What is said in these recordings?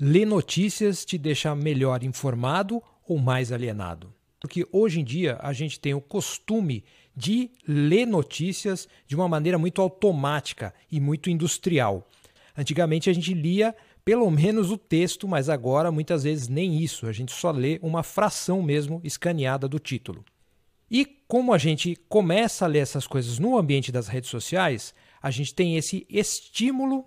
Ler notícias te deixa melhor informado ou mais alienado? Porque hoje em dia a gente tem o costume de ler notícias de uma maneira muito automática e muito industrial. Antigamente a gente lia pelo menos o texto, mas agora muitas vezes nem isso, a gente só lê uma fração mesmo escaneada do título. E como a gente começa a ler essas coisas no ambiente das redes sociais, a gente tem esse estímulo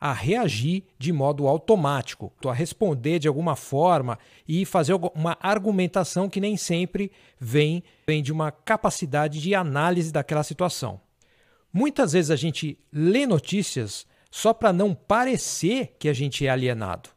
a reagir de modo automático, a responder de alguma forma e fazer uma argumentação que nem sempre vem, vem de uma capacidade de análise daquela situação. Muitas vezes a gente lê notícias só para não parecer que a gente é alienado.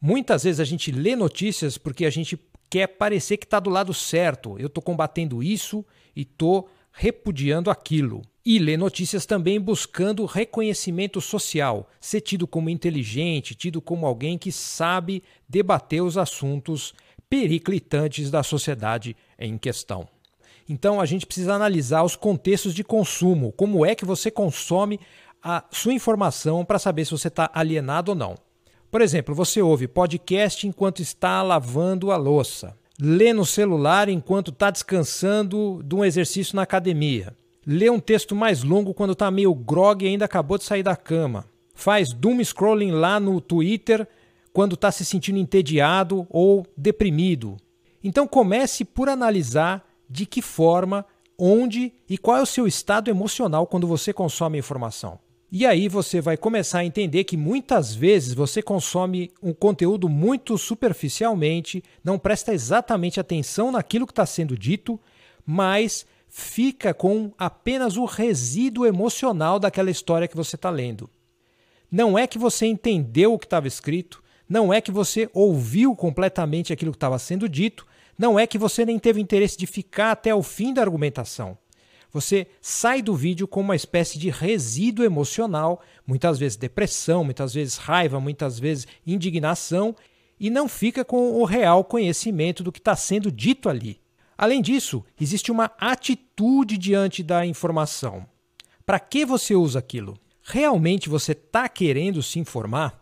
Muitas vezes a gente lê notícias porque a gente quer parecer que está do lado certo. Eu estou combatendo isso e estou repudiando aquilo. E lê notícias também buscando reconhecimento social, ser tido como inteligente, tido como alguém que sabe debater os assuntos periclitantes da sociedade em questão. Então a gente precisa analisar os contextos de consumo, como é que você consome a sua informação para saber se você está alienado ou não. Por exemplo, você ouve podcast enquanto está lavando a louça, lê no celular enquanto está descansando de um exercício na academia, Lê um texto mais longo quando tá meio grog e ainda acabou de sair da cama. Faz doom scrolling lá no Twitter quando tá se sentindo entediado ou deprimido. Então comece por analisar de que forma, onde e qual é o seu estado emocional quando você consome a informação. E aí você vai começar a entender que muitas vezes você consome um conteúdo muito superficialmente, não presta exatamente atenção naquilo que está sendo dito, mas fica com apenas o resíduo emocional daquela história que você está lendo. Não é que você entendeu o que estava escrito, não é que você ouviu completamente aquilo que estava sendo dito, não é que você nem teve interesse de ficar até o fim da argumentação. Você sai do vídeo com uma espécie de resíduo emocional, muitas vezes depressão, muitas vezes raiva, muitas vezes indignação, e não fica com o real conhecimento do que está sendo dito ali. Além disso, existe uma atitude diante da informação. Para que você usa aquilo? Realmente você está querendo se informar?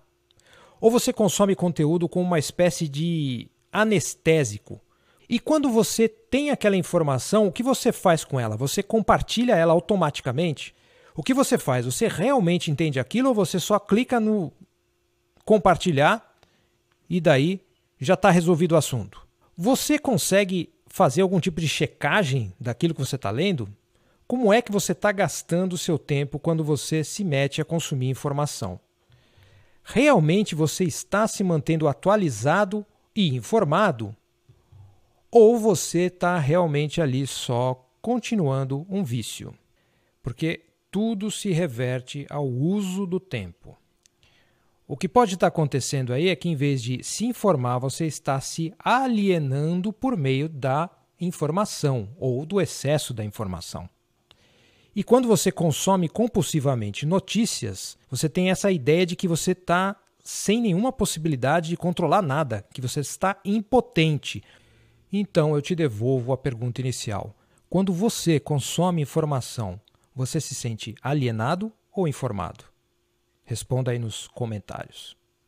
Ou você consome conteúdo com uma espécie de anestésico? E quando você tem aquela informação, o que você faz com ela? Você compartilha ela automaticamente? O que você faz? Você realmente entende aquilo ou você só clica no compartilhar e daí já está resolvido o assunto? Você consegue fazer algum tipo de checagem daquilo que você está lendo? Como é que você está gastando o seu tempo quando você se mete a consumir informação? Realmente você está se mantendo atualizado e informado? Ou você está realmente ali só continuando um vício? Porque tudo se reverte ao uso do tempo. O que pode estar acontecendo aí é que, em vez de se informar, você está se alienando por meio da informação ou do excesso da informação. E quando você consome compulsivamente notícias, você tem essa ideia de que você está sem nenhuma possibilidade de controlar nada, que você está impotente. Então eu te devolvo a pergunta inicial. Quando você consome informação, você se sente alienado ou informado? Responda aí nos comentários.